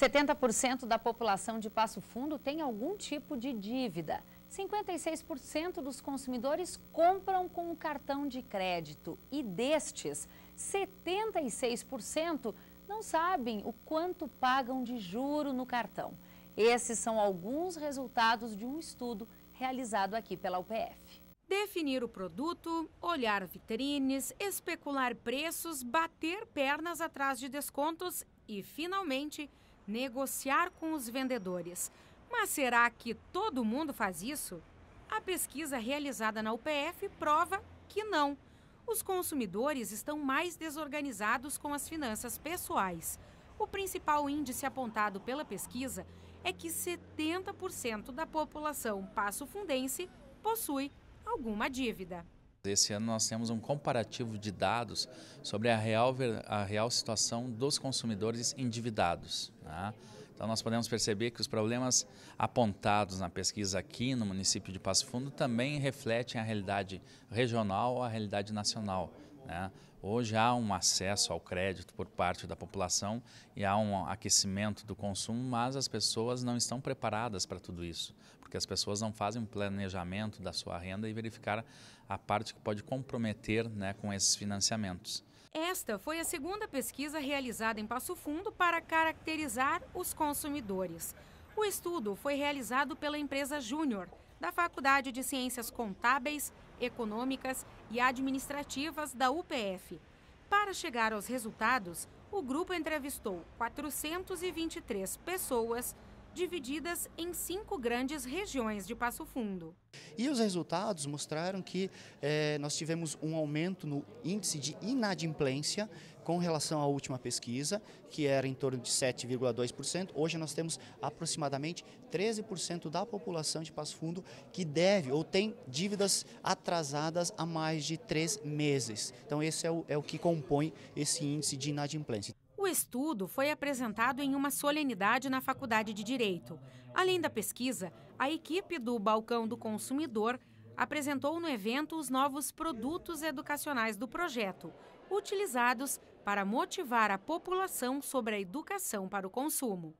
70% da população de Passo Fundo tem algum tipo de dívida. 56% dos consumidores compram com o cartão de crédito e destes, 76% não sabem o quanto pagam de juro no cartão. Esses são alguns resultados de um estudo realizado aqui pela UPF. Definir o produto, olhar vitrines, especular preços, bater pernas atrás de descontos e, finalmente, negociar com os vendedores. Mas será que todo mundo faz isso? A pesquisa realizada na UPF prova que não. Os consumidores estão mais desorganizados com as finanças pessoais. O principal índice apontado pela pesquisa é que 70% da população passo-fundense possui alguma dívida. Esse ano nós temos um comparativo de dados sobre a real, a real situação dos consumidores endividados. Tá? Então nós podemos perceber que os problemas apontados na pesquisa aqui no município de Passo Fundo também refletem a realidade regional ou a realidade nacional. Né? Hoje há um acesso ao crédito por parte da população e há um aquecimento do consumo, mas as pessoas não estão preparadas para tudo isso, porque as pessoas não fazem um planejamento da sua renda e verificar a parte que pode comprometer né, com esses financiamentos. Esta foi a segunda pesquisa realizada em Passo Fundo para caracterizar os consumidores. O estudo foi realizado pela empresa Júnior, da Faculdade de Ciências Contábeis, Econômicas e Administrativas da UPF. Para chegar aos resultados, o grupo entrevistou 423 pessoas divididas em cinco grandes regiões de Passo Fundo. E os resultados mostraram que eh, nós tivemos um aumento no índice de inadimplência com relação à última pesquisa, que era em torno de 7,2%. Hoje nós temos aproximadamente 13% da população de Passo Fundo que deve ou tem dívidas atrasadas há mais de três meses. Então esse é o, é o que compõe esse índice de inadimplência. O estudo foi apresentado em uma solenidade na Faculdade de Direito. Além da pesquisa, a equipe do Balcão do Consumidor apresentou no evento os novos produtos educacionais do projeto, utilizados para motivar a população sobre a educação para o consumo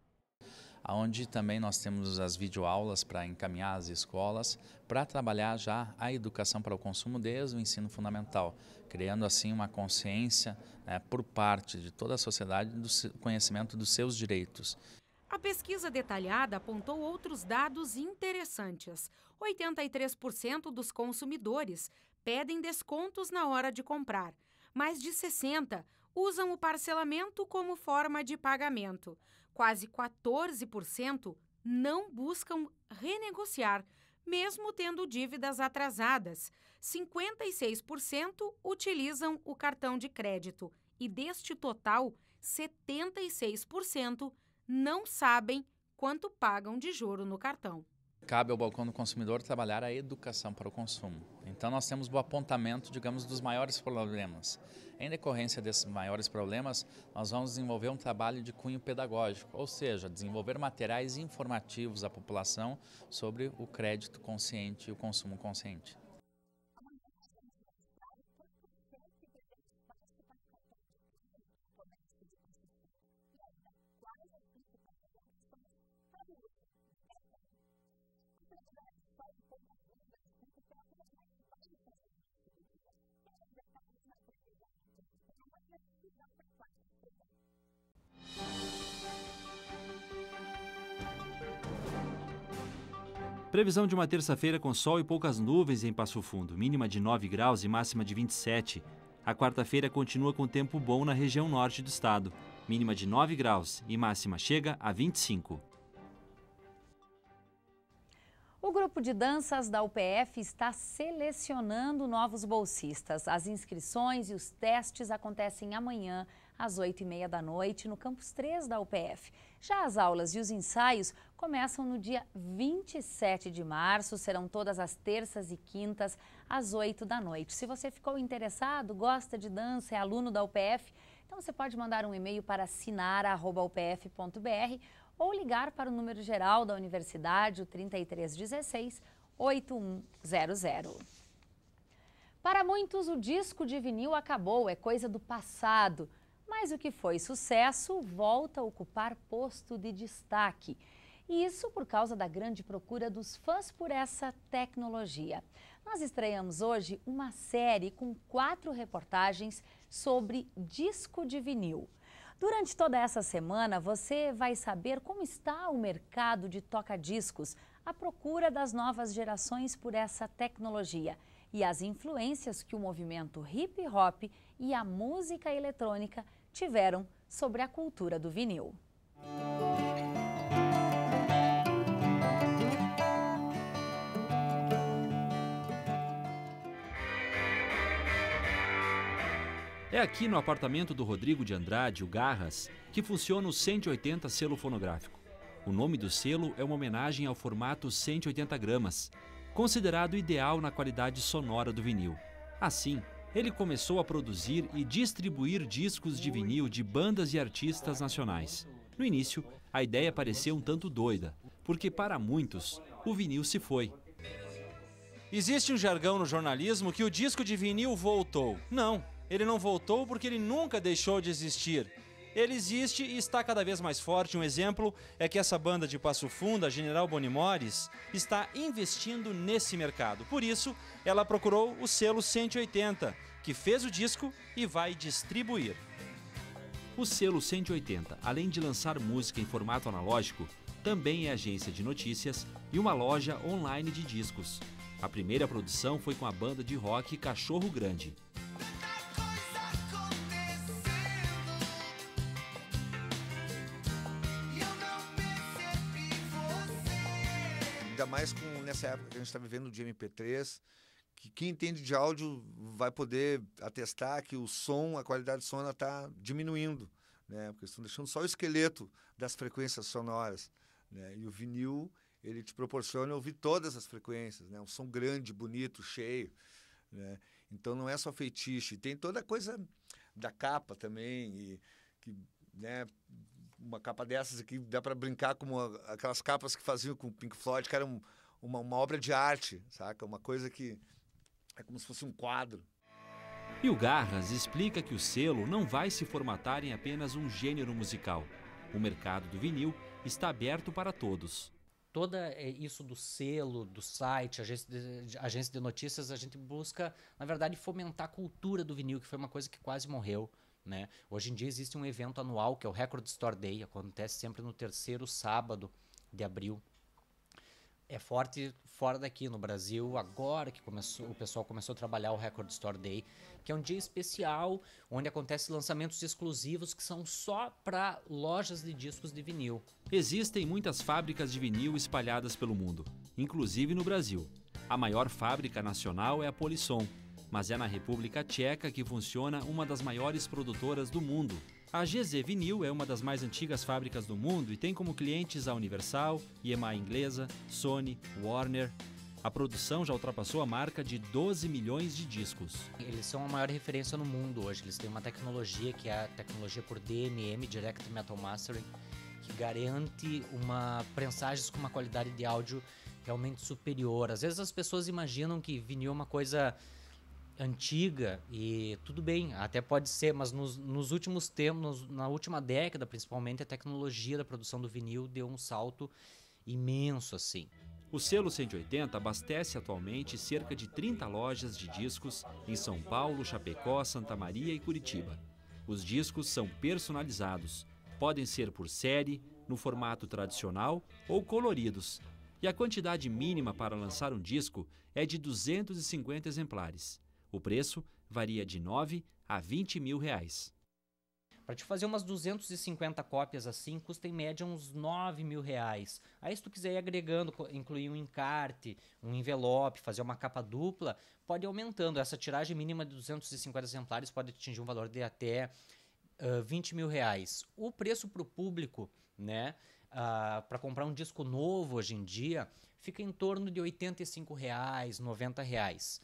onde também nós temos as videoaulas para encaminhar as escolas para trabalhar já a educação para o consumo desde o ensino fundamental, criando assim uma consciência né, por parte de toda a sociedade do conhecimento dos seus direitos. A pesquisa detalhada apontou outros dados interessantes. 83% dos consumidores pedem descontos na hora de comprar. Mais de 60 usam o parcelamento como forma de pagamento quase 14% não buscam renegociar, mesmo tendo dívidas atrasadas. 56% utilizam o cartão de crédito e, deste total, 76% não sabem quanto pagam de juro no cartão cabe ao balcão do consumidor trabalhar a educação para o consumo. Então nós temos o apontamento, digamos, dos maiores problemas. Em decorrência desses maiores problemas, nós vamos desenvolver um trabalho de cunho pedagógico, ou seja, desenvolver materiais informativos à população sobre o crédito consciente e o consumo consciente. Previsão de uma terça-feira com sol e poucas nuvens em Passo Fundo, mínima de 9 graus e máxima de 27. A quarta-feira continua com tempo bom na região norte do estado, mínima de 9 graus e máxima chega a 25. O grupo de danças da UPF está selecionando novos bolsistas. As inscrições e os testes acontecem amanhã às 8h30 da noite no campus 3 da UPF. Já as aulas e os ensaios começam no dia 27 de março, serão todas as terças e quintas às 8 da noite. Se você ficou interessado, gosta de dança, é aluno da UPF, então você pode mandar um e-mail para sinara.upf.br ou ligar para o número geral da universidade, o 3316 8100. Para muitos, o disco de vinil acabou, é coisa do passado mas o que foi sucesso volta a ocupar posto de destaque. E isso por causa da grande procura dos fãs por essa tecnologia. Nós estreamos hoje uma série com quatro reportagens sobre disco de vinil. Durante toda essa semana, você vai saber como está o mercado de toca-discos, a procura das novas gerações por essa tecnologia e as influências que o movimento hip hop e a música eletrônica tiveram sobre a cultura do vinil. É aqui no apartamento do Rodrigo de Andrade, o Garras, que funciona o 180 selo fonográfico. O nome do selo é uma homenagem ao formato 180 gramas, considerado ideal na qualidade sonora do vinil. Assim, ele começou a produzir e distribuir discos de vinil de bandas e artistas nacionais. No início, a ideia parecia um tanto doida, porque para muitos, o vinil se foi. Existe um jargão no jornalismo que o disco de vinil voltou. Não, ele não voltou porque ele nunca deixou de existir ele existe e está cada vez mais forte. Um exemplo é que essa banda de Passo Fundo, a General Bonimores, está investindo nesse mercado. Por isso, ela procurou o selo 180, que fez o disco e vai distribuir. O selo 180, além de lançar música em formato analógico, também é agência de notícias e uma loja online de discos. A primeira produção foi com a banda de rock Cachorro Grande. nessa época que a gente está vivendo de MP3, que quem entende de áudio vai poder atestar que o som, a qualidade sonora está diminuindo, né? Porque estão deixando só o esqueleto das frequências sonoras, né? E o vinil, ele te proporciona ouvir todas as frequências, né? Um som grande, bonito, cheio, né? Então não é só feitiço, tem toda a coisa da capa também e que, né, uma capa dessas aqui dá para brincar como aquelas capas que faziam com Pink Floyd, que eram uma, uma obra de arte, saca? Uma coisa que é como se fosse um quadro. E o Garras explica que o selo não vai se formatar em apenas um gênero musical. O mercado do vinil está aberto para todos. Toda é, isso do selo, do site, agência de, de notícias, a gente busca, na verdade, fomentar a cultura do vinil, que foi uma coisa que quase morreu. Né? Hoje em dia existe um evento anual que é o Record Store Day, acontece sempre no terceiro sábado de abril é forte fora daqui no Brasil agora que começou o pessoal começou a trabalhar o Record Store Day que é um dia especial onde acontecem lançamentos exclusivos que são só para lojas de discos de vinil existem muitas fábricas de vinil espalhadas pelo mundo inclusive no Brasil a maior fábrica nacional é a Polisson mas é na República Tcheca que funciona uma das maiores produtoras do mundo a GZ Vinil é uma das mais antigas fábricas do mundo e tem como clientes a Universal, EMI Inglesa, Sony, Warner. A produção já ultrapassou a marca de 12 milhões de discos. Eles são a maior referência no mundo hoje. Eles têm uma tecnologia que é a tecnologia por DMM, Direct Metal Mastering, que garante uma prensagens com uma qualidade de áudio realmente superior. Às vezes as pessoas imaginam que vinil é uma coisa antiga e tudo bem, até pode ser, mas nos, nos últimos tempos, na última década principalmente, a tecnologia da produção do vinil deu um salto imenso assim. O selo 180 abastece atualmente cerca de 30 lojas de discos em São Paulo, Chapecó, Santa Maria e Curitiba. Os discos são personalizados, podem ser por série, no formato tradicional ou coloridos. E a quantidade mínima para lançar um disco é de 250 exemplares. O preço varia de 9 a 20 mil reais. Para te fazer umas 250 cópias assim, custa em média uns 9 mil reais. Aí se tu quiser ir agregando, incluir um encarte, um envelope, fazer uma capa dupla, pode ir aumentando. Essa tiragem mínima de 250 exemplares pode atingir um valor de até uh, 20 mil reais. O preço para o público, né, uh, ah, para comprar um disco novo hoje em dia, fica em torno de 85 reais, 90 reais.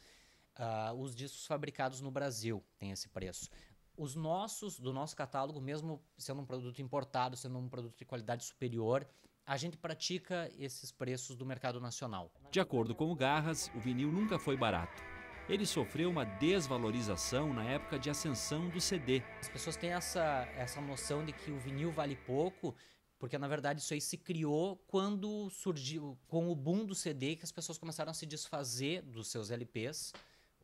Uh, os discos fabricados no Brasil têm esse preço. Os nossos, do nosso catálogo, mesmo sendo um produto importado, sendo um produto de qualidade superior, a gente pratica esses preços do mercado nacional. De acordo com o Garras, o vinil nunca foi barato. Ele sofreu uma desvalorização na época de ascensão do CD. As pessoas têm essa, essa noção de que o vinil vale pouco, porque na verdade isso aí se criou quando surgiu, com o boom do CD, que as pessoas começaram a se desfazer dos seus LPs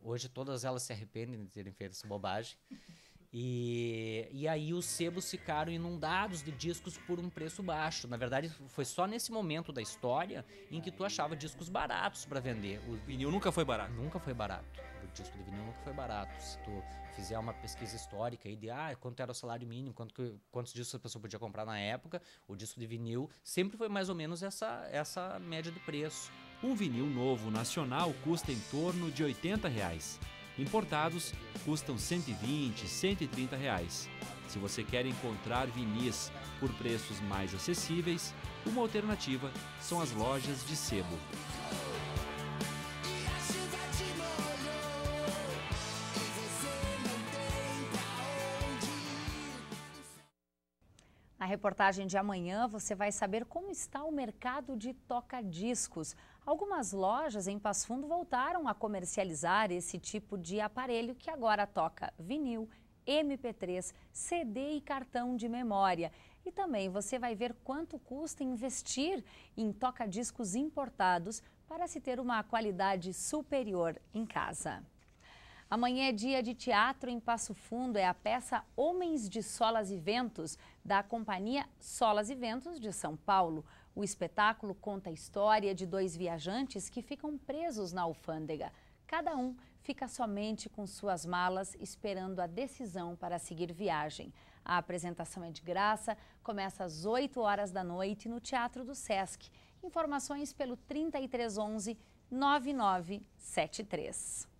Hoje todas elas se arrependem de terem feito essa bobagem. E, e aí os sebos ficaram inundados de discos por um preço baixo. Na verdade, foi só nesse momento da história em que tu achava discos baratos para vender. O vinil nunca foi barato. Nunca foi barato. O disco de vinil nunca foi barato. Se tu fizer uma pesquisa histórica aí de ah, quanto era o salário mínimo, quanto, quantos discos a pessoa podia comprar na época, o disco de vinil sempre foi mais ou menos essa, essa média de preço. Um vinil novo nacional custa em torno de 80 reais. Importados custam 120, 130 reais. Se você quer encontrar vinis por preços mais acessíveis, uma alternativa são as lojas de sebo. Na reportagem de amanhã, você vai saber como está o mercado de toca-discos. Algumas lojas em Passo Fundo voltaram a comercializar esse tipo de aparelho que agora toca vinil, MP3, CD e cartão de memória. E também você vai ver quanto custa investir em toca-discos importados para se ter uma qualidade superior em casa. Amanhã é dia de teatro em Passo Fundo, é a peça Homens de Solas e Ventos, da companhia Solas e Ventos de São Paulo. O espetáculo conta a história de dois viajantes que ficam presos na alfândega. Cada um fica somente com suas malas esperando a decisão para seguir viagem. A apresentação é de graça, começa às 8 horas da noite no Teatro do Sesc. Informações pelo 3311 9973.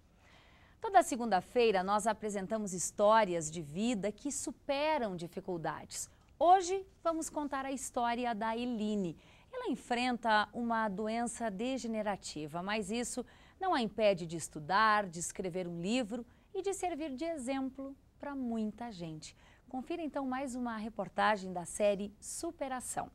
Toda segunda-feira nós apresentamos histórias de vida que superam dificuldades. Hoje vamos contar a história da Eline. Ela enfrenta uma doença degenerativa, mas isso não a impede de estudar, de escrever um livro e de servir de exemplo para muita gente. Confira então mais uma reportagem da série Superação.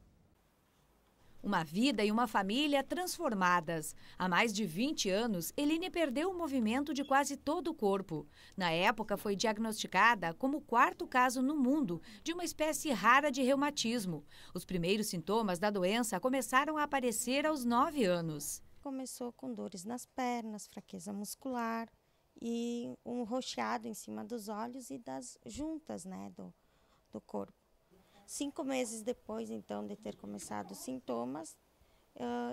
Uma vida e uma família transformadas. Há mais de 20 anos, Eline perdeu o movimento de quase todo o corpo. Na época, foi diagnosticada como o quarto caso no mundo de uma espécie rara de reumatismo. Os primeiros sintomas da doença começaram a aparecer aos 9 anos. Começou com dores nas pernas, fraqueza muscular e um rocheado em cima dos olhos e das juntas né, do, do corpo. Cinco meses depois, então, de ter começado os sintomas,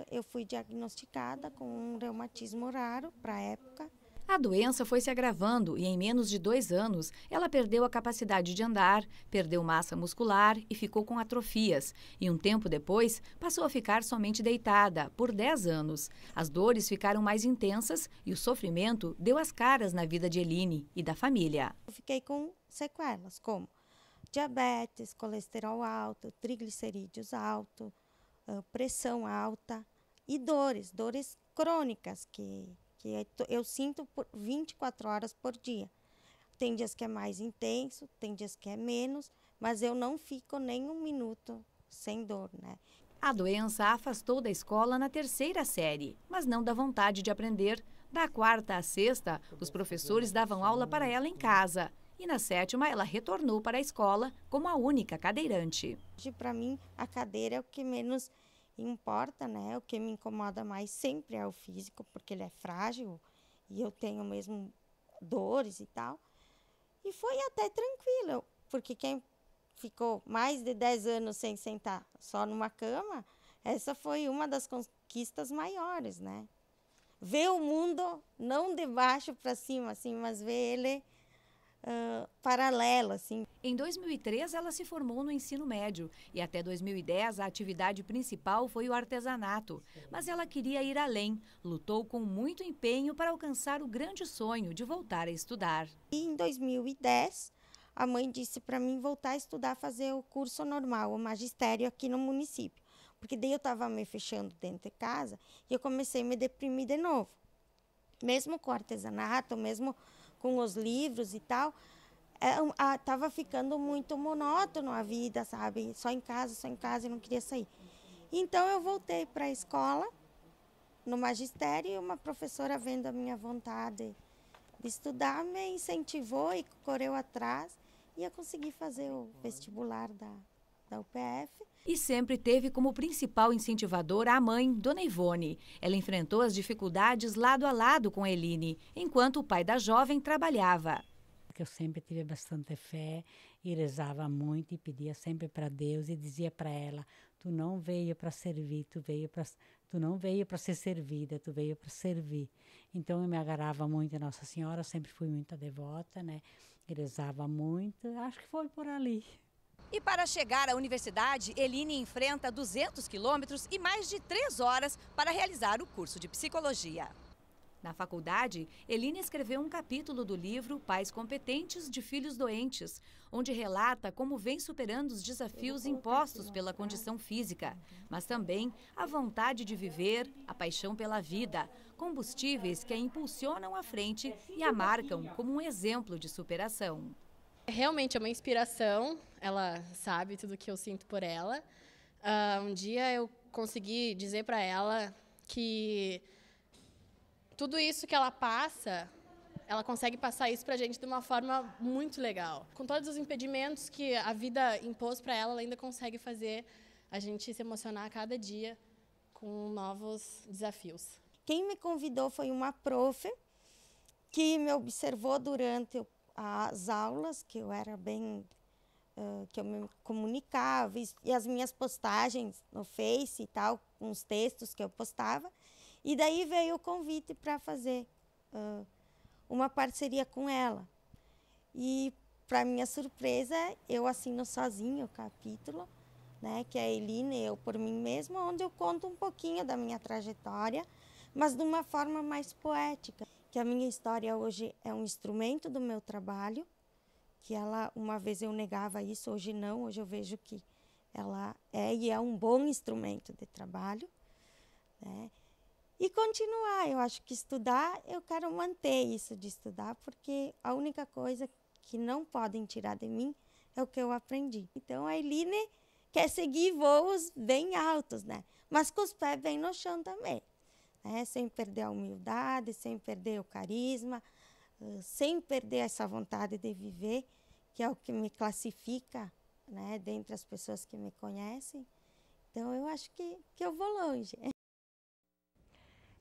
eu fui diagnosticada com um reumatismo raro para a época. A doença foi se agravando e, em menos de dois anos, ela perdeu a capacidade de andar, perdeu massa muscular e ficou com atrofias. E um tempo depois, passou a ficar somente deitada, por 10 anos. As dores ficaram mais intensas e o sofrimento deu as caras na vida de Eline e da família. Eu fiquei com sequelas, como diabetes, colesterol alto, triglicerídeos alto, pressão alta e dores, dores crônicas que, que é eu sinto por 24 horas por dia. Tem dias que é mais intenso, tem dias que é menos, mas eu não fico nem um minuto sem dor, né? A doença afastou da escola na terceira série, mas não da vontade de aprender. Da quarta à sexta, os professores davam aula para ela em casa e na sétima ela retornou para a escola como a única cadeirante. Para mim, a cadeira é o que menos importa, né? O que me incomoda mais sempre é o físico, porque ele é frágil e eu tenho mesmo dores e tal. E foi até tranquilo, porque quem ficou mais de 10 anos sem sentar só numa cama, essa foi uma das conquistas maiores, né? Ver o mundo não de baixo para cima, assim, mas ver ele paralela, assim. Em 2003, ela se formou no ensino médio e até 2010 a atividade principal foi o artesanato. Mas ela queria ir além, lutou com muito empenho para alcançar o grande sonho de voltar a estudar. E em 2010, a mãe disse para mim voltar a estudar, fazer o curso normal, o magistério aqui no município. Porque daí eu estava me fechando dentro de casa e eu comecei a me deprimir de novo. Mesmo com o artesanato, mesmo com os livros e tal, estava é ficando muito monótono a vida, sabe? Só em casa, só em casa, eu não queria sair. Então eu voltei para a escola, no magistério, e uma professora vendo a minha vontade de estudar me incentivou e correu atrás e eu consegui fazer o vestibular da da UPF. E sempre teve como principal incentivador a mãe, Dona Ivone. Ela enfrentou as dificuldades lado a lado com Eline, enquanto o pai da jovem trabalhava. Eu sempre tive bastante fé e rezava muito e pedia sempre para Deus e dizia para ela: Tu não veio para servir, tu veio para tu não veio para ser servida, tu veio para servir. Então eu me agarrava muito a Nossa Senhora, sempre fui muito devota, né? E rezava muito. Acho que foi por ali. E para chegar à universidade, Eline enfrenta 200 quilômetros e mais de três horas para realizar o curso de psicologia. Na faculdade, Eline escreveu um capítulo do livro Pais Competentes de Filhos Doentes, onde relata como vem superando os desafios impostos pela né? condição física, mas também a vontade de viver, a paixão pela vida, combustíveis que a impulsionam à frente e a marcam como um exemplo de superação. Realmente é uma inspiração, ela sabe tudo que eu sinto por ela. Uh, um dia eu consegui dizer para ela que tudo isso que ela passa, ela consegue passar isso para a gente de uma forma muito legal. Com todos os impedimentos que a vida impôs para ela, ela ainda consegue fazer a gente se emocionar a cada dia com novos desafios. Quem me convidou foi uma prof que me observou durante o as aulas, que eu era bem. Uh, que eu me comunicava, e, as minhas postagens no Face e tal, uns textos que eu postava. E daí veio o convite para fazer uh, uma parceria com ela. E, para minha surpresa, eu assino sozinha o capítulo, né, que é a Elina eu por mim mesma, onde eu conto um pouquinho da minha trajetória, mas de uma forma mais poética que a minha história hoje é um instrumento do meu trabalho, que ela, uma vez eu negava isso, hoje não, hoje eu vejo que ela é e é um bom instrumento de trabalho, né? E continuar, eu acho que estudar, eu quero manter isso de estudar, porque a única coisa que não podem tirar de mim é o que eu aprendi. Então a Eline quer seguir voos bem altos, né? Mas com os pés bem no chão também né? sem perder a humildade, sem perder o carisma, sem perder essa vontade de viver, que é o que me classifica né? dentre as pessoas que me conhecem. Então, eu acho que, que eu vou longe.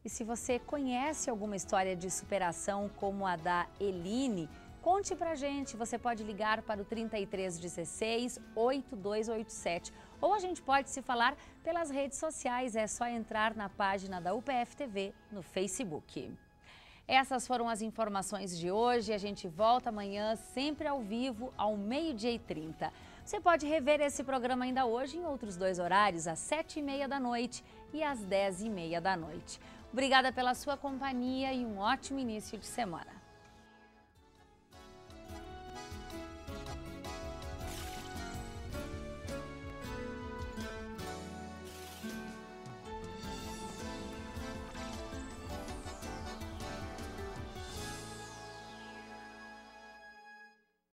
E se você conhece alguma história de superação como a da Eline, conte pra gente. Você pode ligar para o 3316 8287 ou a gente pode se falar pelas redes sociais. É só entrar na página da UPF TV no Facebook. Essas foram as informações de hoje. A gente volta amanhã, sempre ao vivo, ao meio-dia e 30. Você pode rever esse programa ainda hoje em outros dois horários, às 7h30 da noite e às 10h30 da noite. Obrigada pela sua companhia e um ótimo início de semana.